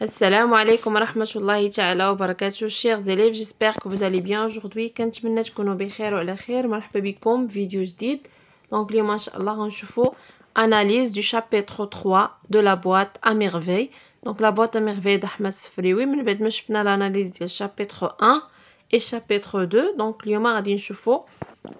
Assalamu alaikum wa rahmatullahi wa barakatuh Chers élèves, j'espère que vous allez bien aujourd'hui كنتمنى تكونوا بخير وعلى خير مرحبا بكم فيديو جديد Donc اليوم ان شاء analyse du chapitre 3 de la boîte à merveille Donc la boîte à merveille d'Ahmed Sfrioui من je vais شفنا l'analyse du chapitre 1 et chapitre 2 Donc on va نشوفوا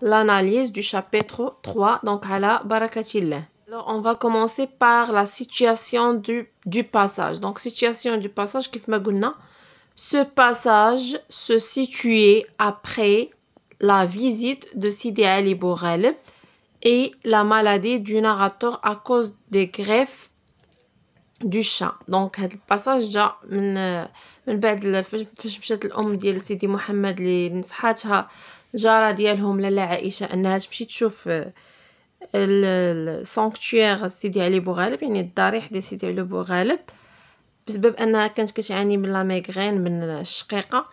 l'analyse du chapitre 3 Donc à la الله alors, on va commencer par la situation du, du passage. Donc, situation du passage, kif Ce passage se situait après la visite de Sidi Ali Borel et la maladie du narrateur à cause des greffes du chat. Donc, le passage جا من من بعد فاش مشات الام ديال سيدي محمد اللي نصحاتها جاره ديالهم لاله عائشه انها تمشي تشوف السانكتوير سيدي علي بوغالب يعني الضريح ديال سيدي علي بوغالب بسبب انها كانت كتعاني من لا ميغرين من الشقيقه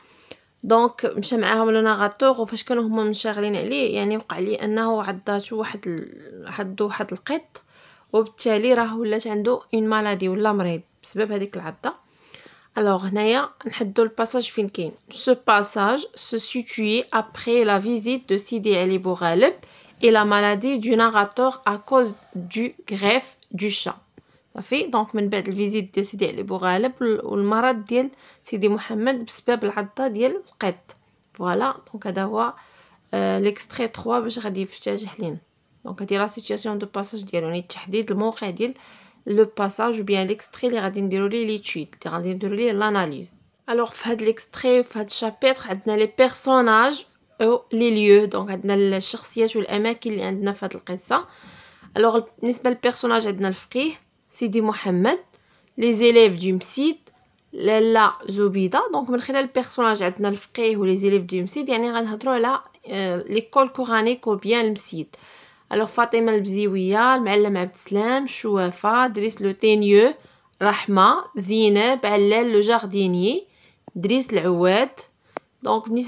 دونك مشى معاهم لو ناغاتور وفاش كانوا هما منشغلين عليه يعني وقع لي انه عضاتو واحد ال... عضو واحد القط وبالتالي راه ولات عنده اون مالادي ولا مريض بسبب هذيك العضه الوغ هنايا نحدو الباساج فين كاين سو باساج سو سيتوي ابري لا فيزيت دو سيدي علي بوغالب Et la maladie du narrateur à cause du greffe du chat. Donc, je vais vous faire visite de Sidi Al-Bourah, le mariage de Sidi Mohamed, qui a été le cas de la Voilà, donc, je euh, vais l'extrait 3 que je vais vous faire. Donc, je vais vous la situation de passage de la mort. Le passage ou bien l'extrait, je vais vous faire l'étude, l'analyse. Alors, je vais vous faire l'extrait, je vais vous faire le chapitre, je vais les personnages. او لي ليو دونك عندنا الشخصيات والاماكن اللي عندنا في هذه القصه الوغ بالنسبه للبيرسوناج عندنا الفقيه سيدي محمد لي زيليف دي مسيد لالا زبيده دونك من خلال البيرسوناج عندنا الفقيه ولي زيليف دي مسيد يعني غنهضروا على ليكول كورانيك وبيان المسيد الوغ فاطمه البزيويه المعلم عبد السلام شوافه دريس لو تينيو رحمه زينب علال لو جاردينيي دريس العواد Donc, les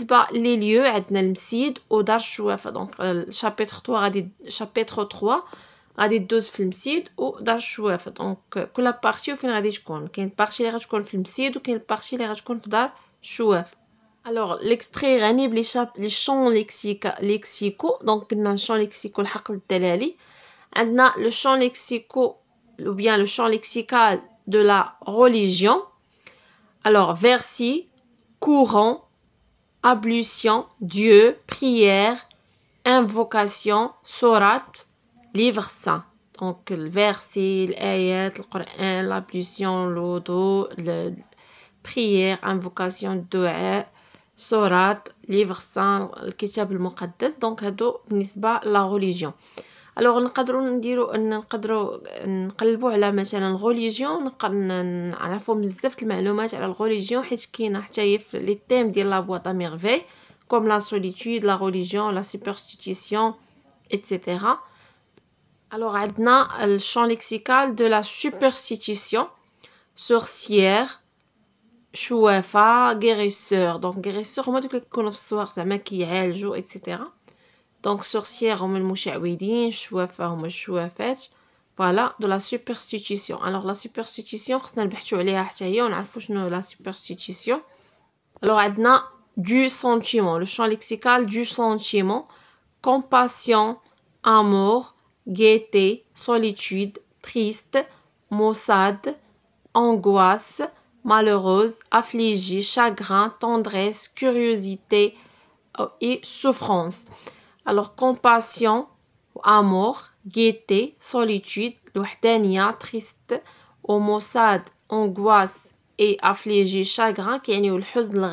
lieux, on le Donc, euh, chapitre 3 غادي chapitre 3 غادي دوز في المسيد ودار Donc, كل بارتي وفين غادي تكون. بارتي اللي غتكون في المسيد Alors, l'extrait غنيب les, champs lexicaux. Donc, on a le champ lexico le champ lexical de la religion. Alors, versi, courant, ablution, Dieu, prière, invocation, surat, livre saint. Donc, le verset, l'ayat, le Coran, l'ablution, l'odo, la prière, invocation, dua, surat, livre saint, le kitab le muqaddas Donc, c'est la religion. Alors on peut dire que on peut se concentrer la religion On peut avoir beaucoup de informations sur la religion parce qu'on voit les thèmes de la boîte à merveilles comme la solitude, la religion, la superstition, etc. Alors on a le champ lexical de la superstition sorcière, chouafa, guérisseur donc guérisseur c'est le type de connoisseurs qui se traitent etc. Donc, sorcière, on faire. voilà, de la superstition. Alors, la superstition, on a la superstition. Alors, a du sentiment, le champ lexical du sentiment, compassion, amour, gaieté, solitude, triste, maussade, angoisse, malheureuse, affligée, chagrin, tendresse, curiosité oh, et souffrance. Alors compassion, amour, gaieté, solitude, l'ouhdania, triste, homosade, angoisse et affligé, chagrin, qui est le huzn, le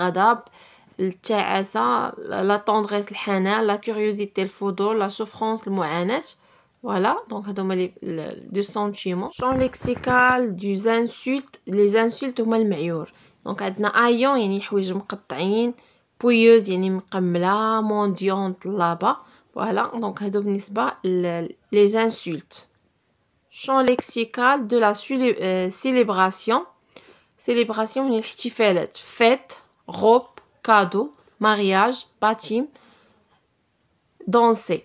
la tendresse, le la curiosité, le foudre, la souffrance, le mouanach. Voilà, donc les deux sentiments. Champ lexical des insultes, les insultes les meilleurs. Donc il y a عندنا ayon يعني حوايج مقطعين puisuse et comme la mendiant là bas voilà donc redonnez pas les insultes Chant lexical de la euh, célébration célébration une fête robe cadeau mariage bâtiment, danser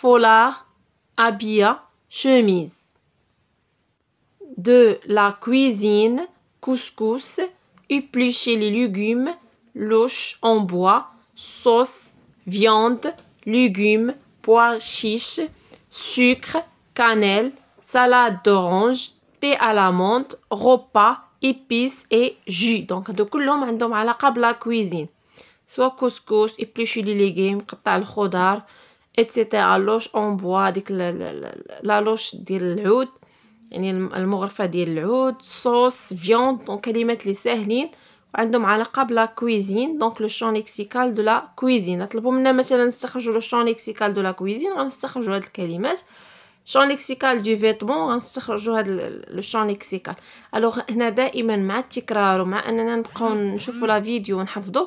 Folard, habia chemise. De la cuisine, couscous, éplucher les légumes, louche en bois, sauce, viande, légumes, pois chiches, sucre, cannelle, salade d'orange, thé à la menthe, repas, épices et jus. Donc, de tout le monde, la cuisine. Soit couscous, éplucher les légumes, les اتسيتيرا لوش اون بوا هذيك لا لوش ديال العود يعني المغرفه ديال العود صوص فيوند دونك كلمات لي ساهلين وعندهم علاقه بلا كويزين دونك لو شون ليكسيكال دو لا كويزين طلبوا منا مثلا نستخرجوا لو شون ليكسيكال دو لا كويزين غنستخرجوا هاد الكلمات شون ليكسيكال دو فيتمون غنستخرجوا هاد لو شون ليكسيكال الوغ هنا دائما مع التكرار ومع اننا نبقاو نشوفوا لا فيديو mm. ونحفظوا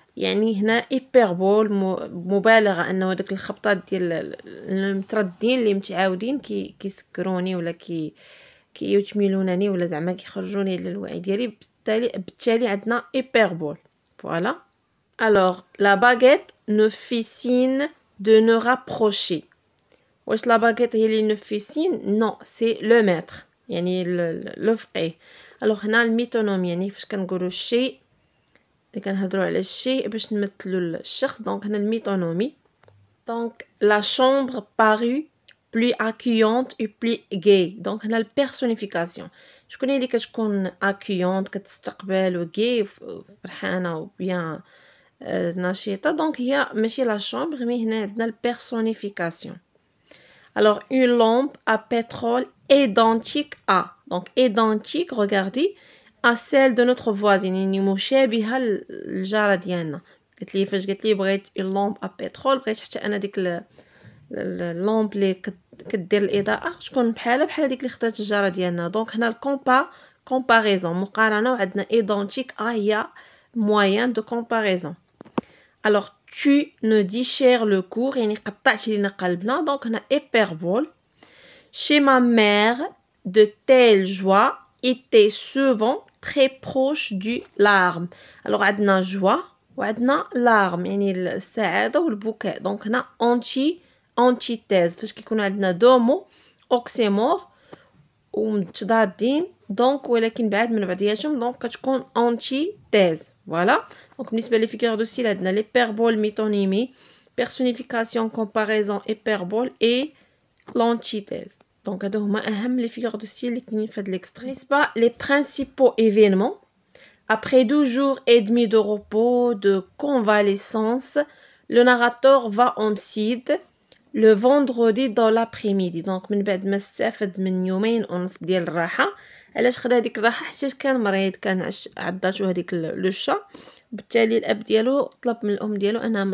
يعني هنا ايبيربول مبالغه انه داك الخبطات ديال المتردين اللي متعاودين كي كيسكروني ولا كي كيجملونني ولا زعما كيخرجوني للوعي ديالي بالتالي بالتالي عندنا بول فوالا الوغ لا باغيت فيسين دو نو رابروشي واش لا باغيت هي اللي فيسين نو سي لو ماتر يعني لو فقيه الوغ هنا الميتونوم يعني فاش كنقولوا الشيء Donc la chambre الشيء باش نمثلوا الشخص دونك هنا الميتونومي دونك لا شومبر plus بلو اكيونت و بلو غاي دونك هنا البيرسونيفيكاسيون شكون اللي كتكون اكيونت كتستقبل و غاي فرحانه و بيان نشيطه دونك هي Alors, une lampe à pétrole identique à. Donc, identique, regardez, à celle de notre voisine à مشابهة للجارة ديالنا قالت لي فاش قالت لي بغيت اون لومب ا بترول بغيت حتى انا ديك lampe اللي كدير الاضاءه je بحالها بحال هذيك اللي خدات الجاره ديالنا دونك هنا الكومبا كومباريزون مقارنه وعندنا ايدونتيك هي moyen de comparaison alors tu ne cher le cours يعني قطعتي لينا قلبنا donc هنا ايبربول chez ma mère de telle joie était souvent très proche du larme. Alors, il y a joie, et a larme, Il le saada ou le bouquet. Donc, il y a anti, antithèse. Parce qu'on a deux mots, oxymore ou mtadadine. Donc, ou elekin mais va donc, a antithèse. Voilà. Donc, on a les figures de style, on la l'hyperbole, métonymie, personnification, comparaison, l'hyperbole et l'antithèse. Donc, هادو هما اهم لي les دو في Après deux jours et demi de repos, de convalescence, le narrateur va en le vendredi dans l'après-midi. Donc, من بعد ما استفد من يومين ونص ديال علاش هذيك كان مريض كان عضاتو هذيك لو شا بالتالي الاب ديالو طلب من الام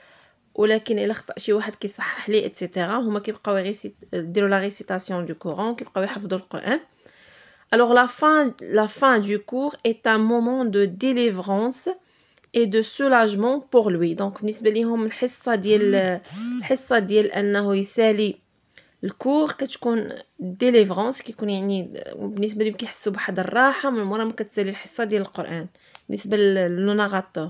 ولكن الا خطا شي واحد كيصحح لي ايتترا هما كيبقاو يديروا لا ريسيتاسيون دو كوران كيبقاو يحفظوا القران Alors la fin, la fin du cours est un moment de délivrance et de soulagement pour lui. Donc بالنسبة ليهم الحصة ديال الحصة ديال أنه يسالي الكور كتكون ديليفرانس كيكون يعني بالنسبة ليهم كيحسوا بواحد الراحة من مورا ما كتسالي الحصة ديال القرآن بالنسبة للناغاتور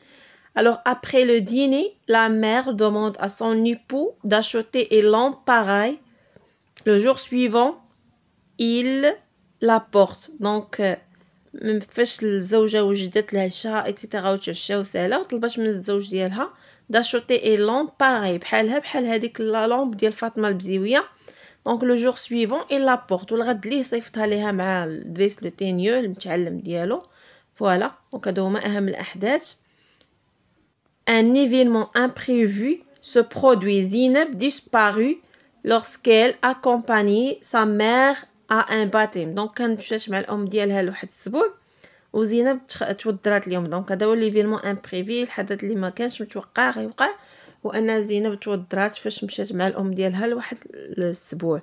Alors après le dîner, la mère demande à son époux d'acheter une lampe pareille. Le jour suivant, il la porte. Donc, je fais le zouja où j'ai le chat, etc. Où je cherche le chat, etc. Je me zouja où j'ai d'acheter une lampe pareille. Bhal ha, bhal ha, la lampe d'il Fatma al-Bziouya. Donc, le jour suivant, il la porte. Ou le gadli, il s'est allé à ma dresse le ténieux, le m'challem dialo. Voilà. Donc, à d'où ma aham l'ahdèche un événement imprévu se produit. Zineb disparut lorsqu'elle accompagnait sa mère à un baptême. Donc, quand tu cherches mal homme d'elle, elle a le ou Zineb, tu vois, Donc, à d'où l'événement imprévu, il a dit l'homme, quand tu vois, ou un Zineb, tu vois, drat, tu fais mal homme d'elle, elle a le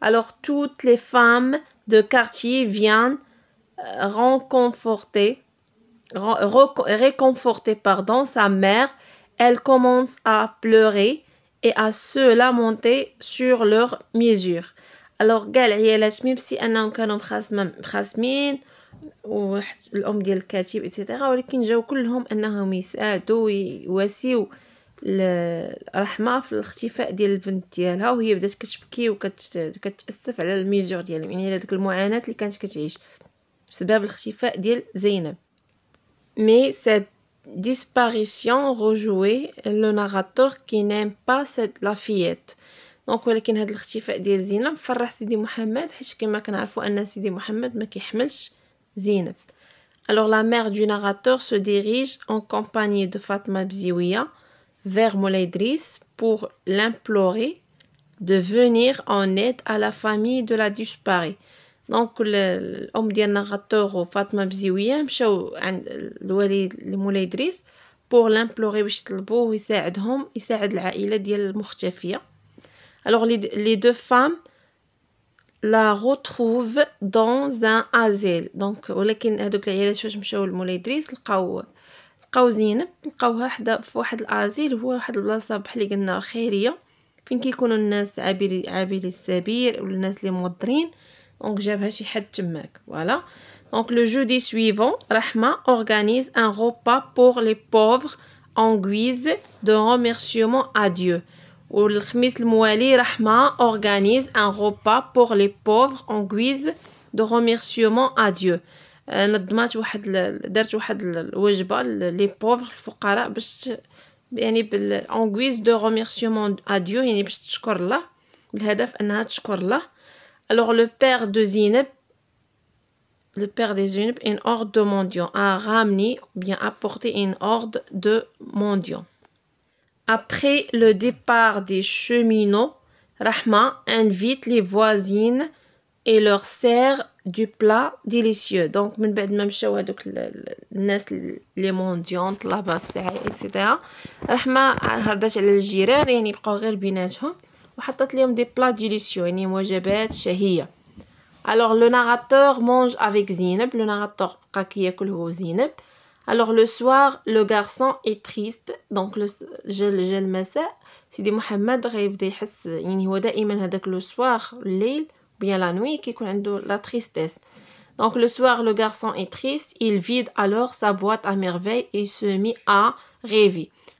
Alors, toutes les femmes de quartier viennent euh, renconforter réconfortée pardon, sa mère, elle commence à pleurer et à se lamenter sur leur mesure. Alors a العيالات ميبسي انهم كانوا مخاصمين مخاصمين الام ديال الكاتب ولكن جاوا كلهم انهم يساعدوا ويواسيو في الاختفاء ديال البنت ديالها وهي بدات كتبكي على الميزور ديالهم يعني على اللي كانت كتعيش بسبب الاختفاء ديال زينب mais cette disparition rejouait le narrateur qui n'aime pas cette la fillette. ولكن هذا الاختفاء ديال زينب فرح سيدي محمد حيت كما كنعرفوا ان سيدي محمد ما كيحملش زينب Alors la mère du narrateur se dirige en compagnie de Fatma Bziouia vers Moulay pour l'implorer de venir en aide à la famille de la disparue. دونك الام ديالنا غطوغ وفاطمه بزيويه مشاو عند الوالد لمولاي ادريس بور لامبلوري باش يطلبوه يساعدهم يساعد العائله ديال المختفيه الوغ لي دو فام لا روتروف دون ان ازيل دونك ولكن هذوك العيالات فاش مشاو لمولاي ادريس لقاو لقاو زينب لقاوها حدا في واحد الازيل هو واحد البلاصه بحال اللي قلنا خيريه فين كيكونوا الناس عابري عابري السبيل والناس اللي موضرين Donc j'avais de Hedjemek. Voilà. Donc le jeudi suivant, Rahma organise un repas pour les pauvres en guise de remerciement à Dieu. Ou le Rahma organise un repas pour les pauvres en guise de remerciement à Dieu. Euh, les pauvres, en guise de remerciement à Dieu, il y a un but de remercier Allah. Alors le père de Zineb, le père des Zineb, une horde de mendiants, a ramené, bien apporté une horde de mendiants. Après le départ des cheminots, Rahma invite les voisines et leur sert du plat délicieux. Donc, من بعد ما مشاو هذوك الناس etc. رحمة a a وحطت لهم دي بلا avec يعني le شهيه Alors le ناراتور le افيك زينب le ناراتور بقى كياكل هو زينب le لو سوار لو غارسون اي تريست دونك لو المساء سيدي محمد غيبدا يحس يعني هو دائما هذاك la nuit Donc le soir, le garçon est triste, il vide alors sa boîte à merveille et se met à rêver.